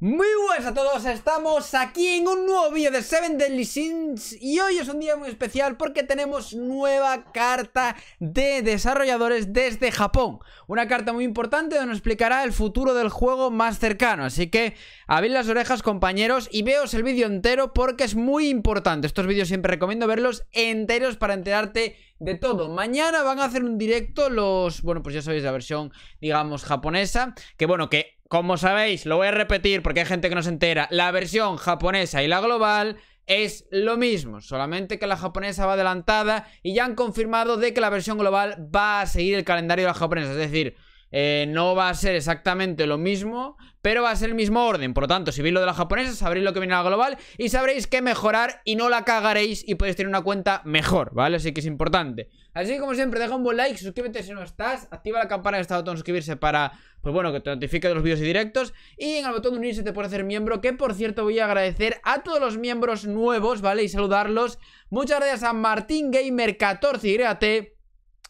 Muy buenas a todos, estamos aquí en un nuevo vídeo de Seven Deadly Sins y hoy es un día muy especial porque tenemos nueva carta de desarrolladores desde Japón Una carta muy importante donde nos explicará el futuro del juego más cercano, así que abrid las orejas compañeros y veos el vídeo entero porque es muy importante Estos vídeos siempre recomiendo verlos enteros para enterarte de todo. Mañana van a hacer un directo los, bueno, pues ya sabéis la versión, digamos, japonesa, que bueno, que como sabéis, lo voy a repetir porque hay gente que no se entera, la versión japonesa y la global es lo mismo, solamente que la japonesa va adelantada y ya han confirmado de que la versión global va a seguir el calendario de la japonesa, es decir, eh, no va a ser exactamente lo mismo, pero va a ser el mismo orden. Por lo tanto, si veis lo de la japonesa, sabréis lo que viene a la global y sabréis que mejorar y no la cagaréis y podéis tener una cuenta mejor, ¿vale? Así que es importante. Así que como siempre, deja un buen like, suscríbete si no estás, activa la campana de este botón suscribirse para, pues bueno, que te notifique de los vídeos y directos y en el botón de unirse te puedes hacer miembro, que por cierto voy a agradecer a todos los miembros nuevos, ¿vale? Y saludarlos. Muchas gracias a Martín Gamer 14YT,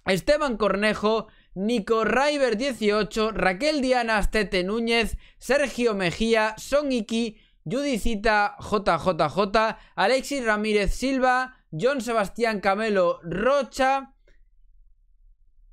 Esteban Cornejo, Nico Raiver 18, Raquel Diana Astete Núñez, Sergio Mejía, Son Iki, Judicita JJJ, Alexis Ramírez Silva, John Sebastián Camelo Rocha.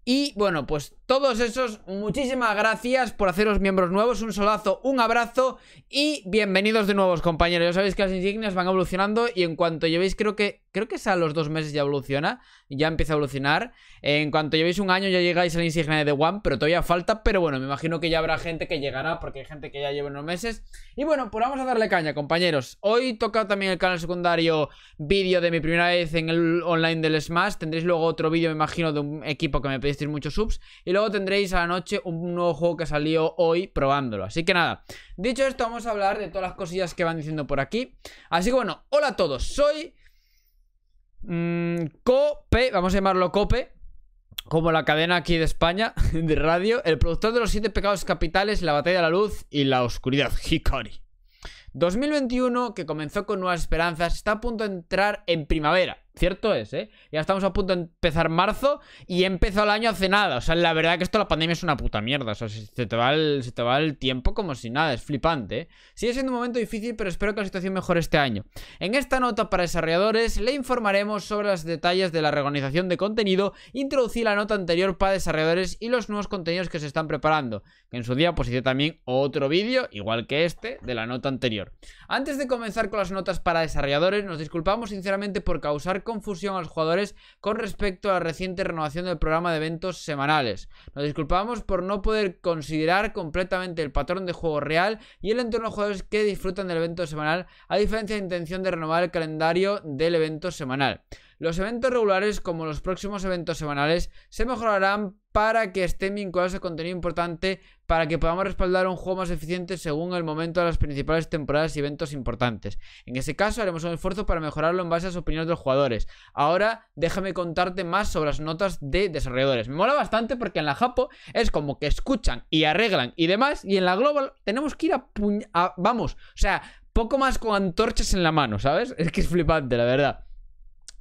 Y bueno, pues todos esos, muchísimas gracias por haceros miembros nuevos, un solazo, un abrazo y bienvenidos de nuevos compañeros. Ya sabéis que las insignias van evolucionando y en cuanto llevéis creo que Creo que es a los dos meses ya evoluciona, ya empieza a evolucionar. En cuanto llevéis un año ya llegáis a la insignia de The One, pero todavía falta. Pero bueno, me imagino que ya habrá gente que llegará, porque hay gente que ya lleva unos meses. Y bueno, pues vamos a darle caña, compañeros. Hoy toca también el canal secundario vídeo de mi primera vez en el online del Smash. Tendréis luego otro vídeo, me imagino, de un equipo que me pedisteis muchos subs. Y luego tendréis a la noche un nuevo juego que salió hoy probándolo. Así que nada, dicho esto, vamos a hablar de todas las cosillas que van diciendo por aquí. Así que bueno, hola a todos, soy... Mm, cope, vamos a llamarlo Cope, como la cadena aquí de España, de radio, el productor de los siete pecados capitales, la batalla de la luz y la oscuridad, Hikari. 2021, que comenzó con nuevas esperanzas, está a punto de entrar en primavera. Cierto es, ¿eh? Ya estamos a punto de empezar marzo y empezó el año hace nada. O sea, la verdad que esto la pandemia es una puta mierda. O sea, se te va el, se te va el tiempo como si nada. Es flipante, ¿eh? Sigue siendo un momento difícil, pero espero que la situación mejore este año. En esta nota para desarrolladores le informaremos sobre los detalles de la reorganización de contenido. Introducí la nota anterior para desarrolladores y los nuevos contenidos que se están preparando. Que en su día pues hice también otro vídeo, igual que este, de la nota anterior. Antes de comenzar con las notas para desarrolladores, nos disculpamos sinceramente por causar confusión a los jugadores con respecto a la reciente renovación del programa de eventos semanales. Nos disculpamos por no poder considerar completamente el patrón de juego real y el entorno de jugadores que disfrutan del evento semanal, a diferencia de la intención de renovar el calendario del evento semanal. Los eventos regulares, como los próximos eventos semanales, se mejorarán para que estén vinculados a contenido importante, para que podamos respaldar un juego más eficiente según el momento de las principales temporadas y eventos importantes. En ese caso, haremos un esfuerzo para mejorarlo en base a las opiniones de los jugadores. Ahora, déjame contarte más sobre las notas de desarrolladores. Me mola bastante porque en la Japo es como que escuchan y arreglan y demás, y en la Global tenemos que ir a, puñar. Vamos, o sea, poco más con antorchas en la mano, ¿sabes? Es que es flipante, la verdad.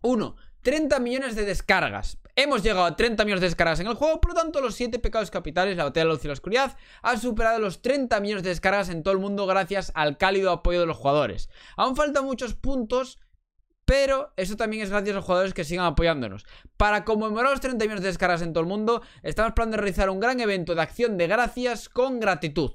1. 30 millones de descargas. Hemos llegado a 30 millones de descargas en el juego, por lo tanto los 7 pecados capitales, la batalla de la luz y la oscuridad, ha superado los 30 millones de descargas en todo el mundo gracias al cálido apoyo de los jugadores. Aún faltan muchos puntos, pero eso también es gracias a los jugadores que sigan apoyándonos. Para conmemorar los 30 millones de descargas en todo el mundo, estamos planeando realizar un gran evento de acción de gracias con gratitud.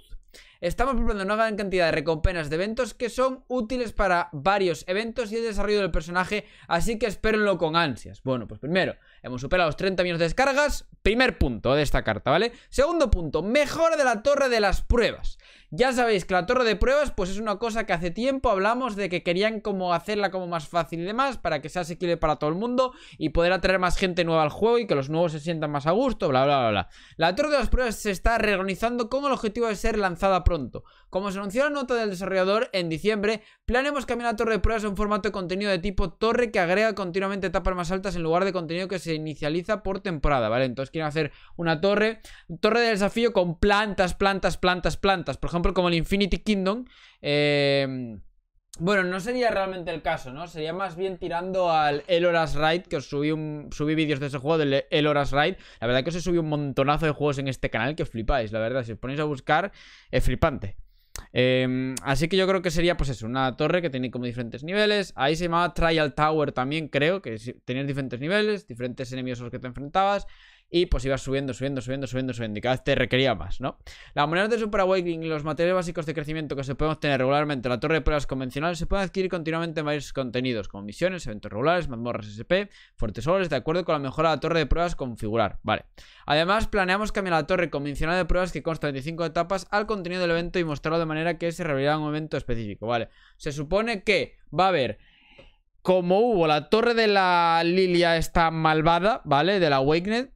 Estamos preparando una gran cantidad de recompensas de eventos que son útiles para varios eventos y el desarrollo del personaje, así que espérenlo con ansias. Bueno, pues primero, hemos superado los 30 millones de descargas, primer punto de esta carta, ¿vale? Segundo punto, mejora de la torre de las pruebas. Ya sabéis que la torre de pruebas pues es una cosa que hace tiempo hablamos de que querían como hacerla como más fácil y demás para que sea asequible para todo el mundo y poder atraer más gente nueva al juego y que los nuevos se sientan más a gusto, bla, bla, bla, La torre de las pruebas se está reorganizando con el objetivo de ser lanzada pronto. Como se anunció la nota del desarrollador en diciembre, planeamos cambiar la torre de pruebas a un formato de contenido de tipo torre que agrega continuamente etapas más altas en lugar de contenido que se inicializa por temporada, ¿vale? Entonces quieren hacer una torre, torre de desafío con plantas, plantas, plantas, plantas. Por ejemplo, como el Infinity Kingdom. Em, bueno, no sería realmente el caso, ¿no? Sería más bien tirando al Elora's Ride, que os subí, subí vídeos de ese juego, del Elora's Ride. La verdad que os he subido un montonazo de juegos en este canal que os flipáis, la verdad. Si os ponéis a buscar, es flipante. Em, así que yo creo que sería, pues eso, una torre que tiene como diferentes niveles. Ahí se llamaba Trial Tower también, creo, que tenías diferentes niveles, diferentes enemigos a los que te enfrentabas y pues ibas subiendo, subiendo, subiendo, subiendo, subiendo y cada vez te requería más, ¿no? La moneda de Super Awakening y los materiales básicos de crecimiento que se pueden obtener regularmente en la torre de pruebas convencional se pueden adquirir continuamente en varios contenidos como misiones, eventos regulares, mazmorras SP, fuertes soles, de acuerdo con la mejora de la torre de pruebas configurar, vale. Además, planeamos cambiar la torre convencional de pruebas que consta de 25 etapas al contenido del evento y mostrarlo de manera que se revelará en un evento específico, vale. Se supone que va a haber como hubo la torre de la Lilia esta malvada, ¿vale? De la Awakened,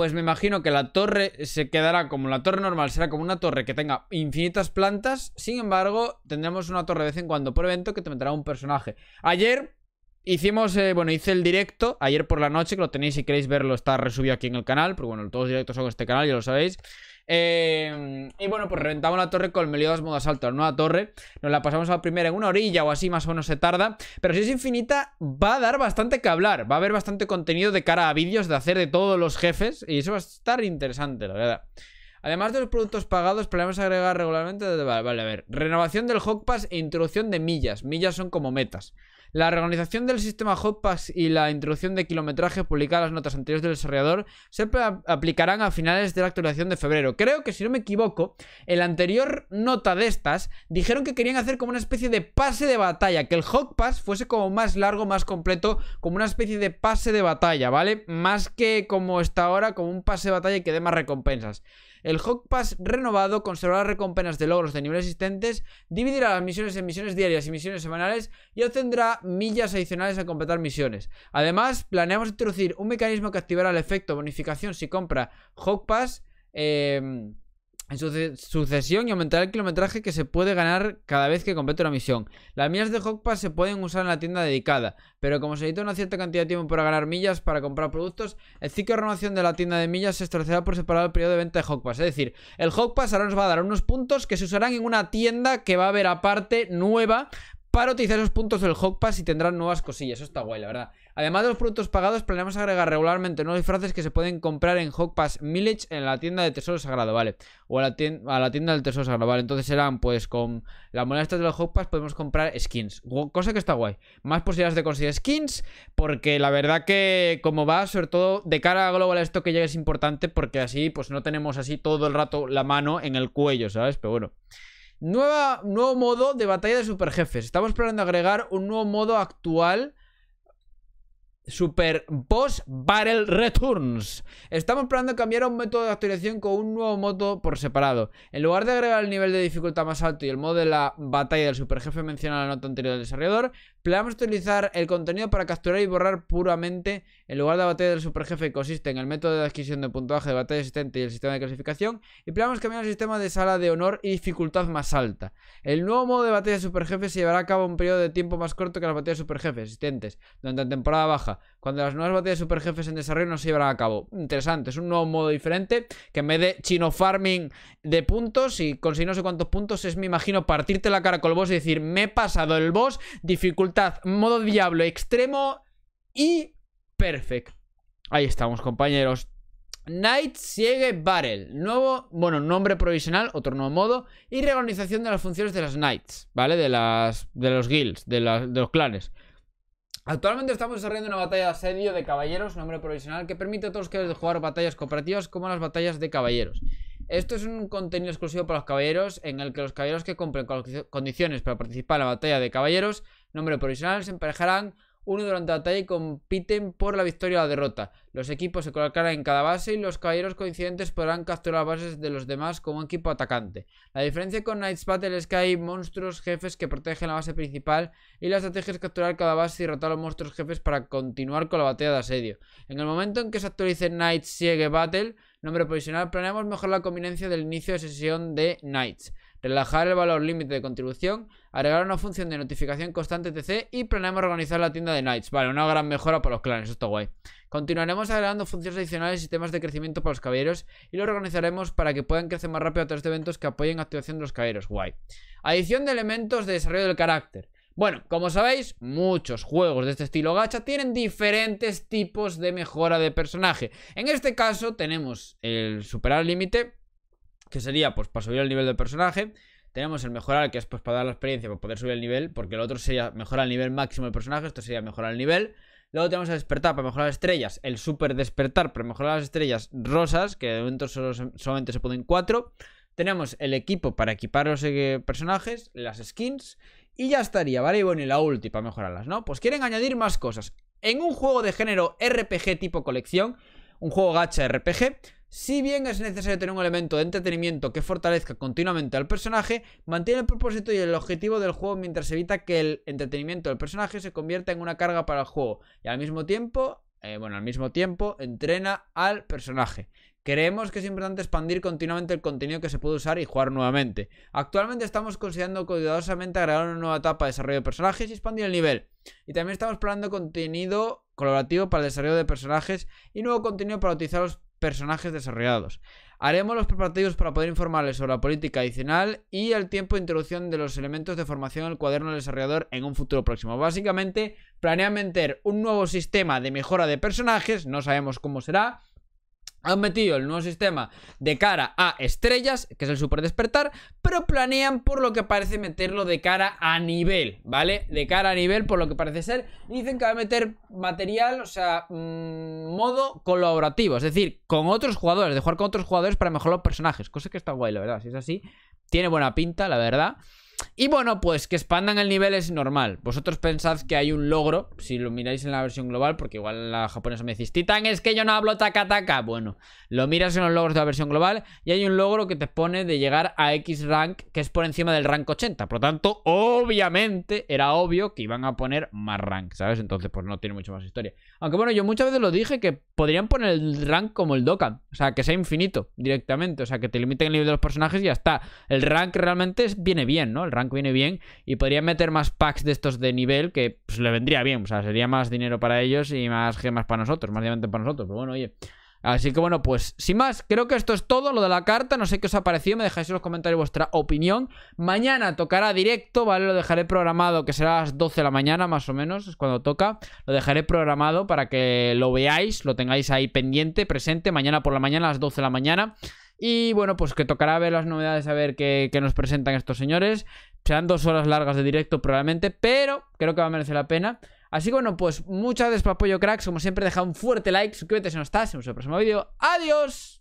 pues me imagino que la torre se quedará como la torre normal, será como una torre que tenga infinitas plantas. Sin embargo, tendremos una torre de vez en cuando por evento que te meterá un personaje. Ayer hicimos, eh, bueno, hice el directo ayer por la noche, que lo tenéis si queréis verlo, está resubido aquí en el canal, pero bueno, todos los directos hago este canal, ya lo sabéis. Em, y bueno, pues reventamos la torre con Meliodas modo asalto, no la torre. Nos la pasamos a la primera en una orilla o así, más o menos se tarda. Pero si es infinita, va a dar bastante que hablar. Va a haber bastante contenido de cara a vídeos de hacer de todos los jefes. Y eso va a estar interesante, la verdad. Además de los productos pagados, planeamos agregar regularmente. Vale, vale, a ver. Renovación del Hawk Pass e introducción de millas. Millas son como metas. La reorganización del sistema Pass y la introducción de kilometraje En las notas anteriores del desarrollador se aplicarán a finales de la actualización de febrero. Creo que, si no me equivoco, en la anterior nota de estas dijeron que querían hacer como una especie de pase de batalla, que el Hotpass fuese como más largo, más completo, como una especie de pase de batalla, ¿vale? Más que como está ahora, como un pase de batalla y que dé más recompensas. El Hogpass renovado conservará recompensas de logros de niveles existentes, dividirá las misiones en misiones diarias y misiones semanales y obtendrá millas adicionales a completar misiones. Además, planeamos introducir un mecanismo que activará el efecto bonificación si compra Hawk Pass em, en su sucesión y aumentará el kilometraje que se puede ganar cada vez que complete una misión. Las millas de Hawk Pass se pueden usar en la tienda dedicada, pero como se necesita una cierta cantidad de tiempo para ganar millas para comprar productos, el ciclo de renovación de la tienda de millas se establecerá por separado el periodo de venta de Hawk Pass. Es decir, el Hawk Pass ahora nos va a dar unos puntos que se usarán en una tienda que va a haber aparte nueva para utilizar esos puntos del Hogpass y tendrán nuevas cosillas. Eso está guay, la verdad. Además de los productos pagados, planeamos agregar regularmente nuevos disfraces que se pueden comprar en Hogpass Pass en la tienda de Tesoro Sagrado, ¿vale? O a la, tienda, del Tesoro Sagrado, ¿vale? Entonces serán, pues, con las monedas de los Hawk podemos comprar skins. Cosa que está guay. Más posibilidades de conseguir skins, porque la verdad que, como va, sobre todo de cara a Global esto que llega es importante, porque así, pues, no tenemos así todo el rato la mano en el cuello, ¿sabes? Pero bueno nuevo modo de batalla de superjefes. Estamos planeando agregar un nuevo modo actual. Super Boss Battle Returns. Estamos planeando cambiar un método de actualización con un nuevo modo por separado. En lugar de agregar el nivel de dificultad más alto y el modo de la batalla del superjefe mencionado en la nota anterior del desarrollador, Planeamos utilizar el contenido para capturar y borrar puramente el lugar de la batalla del superjefe que consiste en el método de adquisición de puntaje de batalla existente y el sistema de clasificación y planeamos cambiar el sistema de sala de honor y dificultad más alta. El nuevo modo de batalla de superjefe se llevará a cabo un periodo de tiempo más corto que las batallas de superjefe existentes durante la temporada baja, cuando las nuevas batallas de Jefes en desarrollo no se llevarán a cabo. Interesante, es un nuevo modo diferente que en vez de chino farming de puntos y conseguir no sé cuántos puntos es, me imagino, partirte la cara con el boss y decir, me he pasado el boss, dificultad, modo diablo extremo y perfect. Ahí estamos, compañeros. Night Siege Barrel, nuevo, bueno, nombre provisional, otro nuevo modo, y reorganización de las funciones de las Knights, ¿vale? De las, de los guilds, de, de los clanes. Actualmente estamos desarrollando una batalla de asedio de caballeros, nombre provisional, que permite a todos los que jugar batallas cooperativas como las batallas de caballeros. Esto es un contenido exclusivo para los caballeros, en el que los caballeros que cumplen con las condiciones para participar en la batalla de caballeros, nombre provisional, se emparejarán uno durante la batalla y compiten por la victoria o la derrota. Los equipos se colocarán en cada base y los caballeros coincidentes podrán capturar bases de los demás como equipo atacante. La diferencia con Knights Battle es que hay monstruos jefes que protegen la base principal y la estrategia es capturar cada base y derrotar a los monstruos jefes para continuar con la batalla de asedio. En el momento en que se actualice Knights Siege Battle, nombre provisional, planeamos mejor la conveniencia del inicio de sesión de Knights relajar el valor límite de contribución, agregar una función de notificación constante TC y planeamos organizar la tienda de Knights. Vale, una gran mejora para los clanes, esto guay. Continuaremos agregando funciones adicionales y sistemas de crecimiento para los caballeros y lo organizaremos para que puedan crecer más rápido a través de eventos que apoyen la activación de los caballeros, guay. Adición de elementos de desarrollo del carácter. Bueno, como sabéis, muchos juegos de este estilo gacha tienen diferentes tipos de mejora de personaje. En este caso tenemos el superar límite, que sería pues para subir el nivel del personaje. Tenemos el mejorar, que es pues para dar la experiencia, para pues, poder subir el nivel, porque el otro sería mejorar el nivel máximo del personaje, esto sería mejorar el nivel. Luego tenemos el despertar para mejorar las estrellas, el super despertar para mejorar las estrellas rosas, que de momento solamente se pueden cuatro. Tenemos el equipo para equipar los eh, personajes, las skins, y ya estaría, ¿vale? Y bueno, y la última para mejorarlas, ¿no? Pues quieren añadir más cosas. En un juego de género RPG tipo colección, un juego gacha RPG, si bien es necesario tener un elemento de entretenimiento que fortalezca continuamente al personaje, mantiene el propósito y el objetivo del juego mientras evita que el entretenimiento del personaje se convierta en una carga para el juego y al mismo tiempo, eh, bueno, al mismo tiempo entrena al personaje. Creemos que es importante expandir continuamente el contenido que se puede usar y jugar nuevamente. Actualmente estamos considerando cuidadosamente agregar una nueva etapa de desarrollo de personajes y expandir el nivel. Y también estamos planeando contenido colaborativo para el desarrollo de personajes y nuevo contenido para utilizar los personajes desarrollados. Haremos los preparativos para poder informarles sobre la política adicional y el tiempo de introducción de los elementos de formación al cuaderno del desarrollador en un futuro próximo. Básicamente, planean meter un nuevo sistema de mejora de personajes, no sabemos cómo será, han metido el nuevo sistema de cara a estrellas, que es el super despertar, pero planean por lo que parece meterlo de cara a nivel, ¿vale? De cara a nivel, por lo que parece ser. Dicen que va a meter material, o sea, mm, modo colaborativo, es decir, con otros jugadores, de jugar con otros jugadores para mejorar los personajes, cosa que está guay, la verdad. Si es así, tiene buena pinta, la verdad. Y bueno, pues que expandan el nivel es normal. Vosotros pensad que hay un logro, si lo miráis en la versión global, porque igual la japonesa me decís, Titan, es que yo no hablo taca taca. Bueno, lo miras en los logros de la versión global y hay un logro que te pone de llegar a X rank, que es por encima del rank 80. Por lo tanto, obviamente, era obvio que iban a poner más rank, ¿sabes? Entonces, pues no tiene mucho más historia. Aunque bueno, yo muchas veces lo dije que podrían poner el rank como el Dokkan. O sea, que sea infinito directamente. O sea, que te limiten el nivel de los personajes y ya está. El rank realmente viene bien, ¿no? el rank viene bien y podrían meter más packs de estos de nivel que pues, le vendría bien, o sea, sería más dinero para ellos y más gemas para nosotros, más diamantes para nosotros, pero bueno, oye... Así que bueno, pues sin más, creo que esto es todo lo de la carta, no sé qué os ha parecido, me dejáis en los comentarios vuestra opinión. Mañana tocará directo, ¿vale? Lo dejaré programado, que será a las 12 de la mañana más o menos, es cuando toca. Lo dejaré programado para que lo veáis, lo tengáis ahí pendiente, presente, mañana por la mañana a las 12 de la mañana. Y bueno, pues que tocará ver las novedades, a ver qué, nos presentan estos señores. Serán dos horas largas de directo probablemente, pero creo que va a merecer la pena. Así que bueno, pues muchas gracias por apoyo, cracks. Como siempre, deja un fuerte like, suscríbete si no estás. Nos vemos en el próximo vídeo. ¡Adiós!